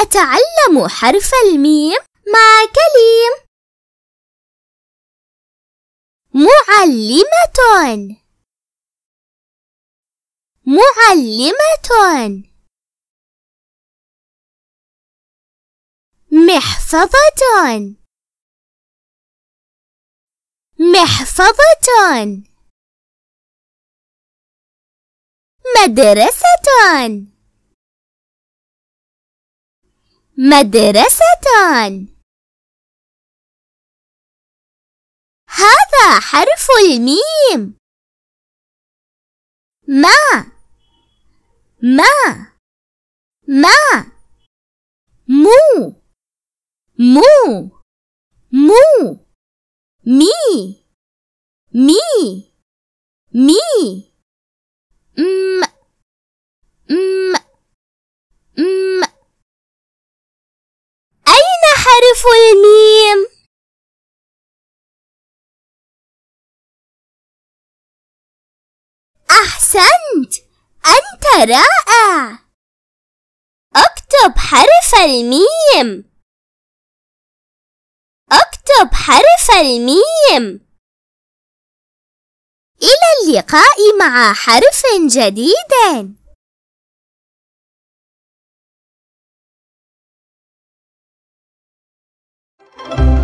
أتعلم حرف الميم مع كليم معلمة معلمة محفظة محفظة مدرسة مدرسة هذا حرف الميم ما ما ما مو مو مو مي مي مي حرف الميم أحسنت أنت رائع أكتب حرف الميم أكتب حرف الميم إلى اللقاء مع حرف جديد Thank you.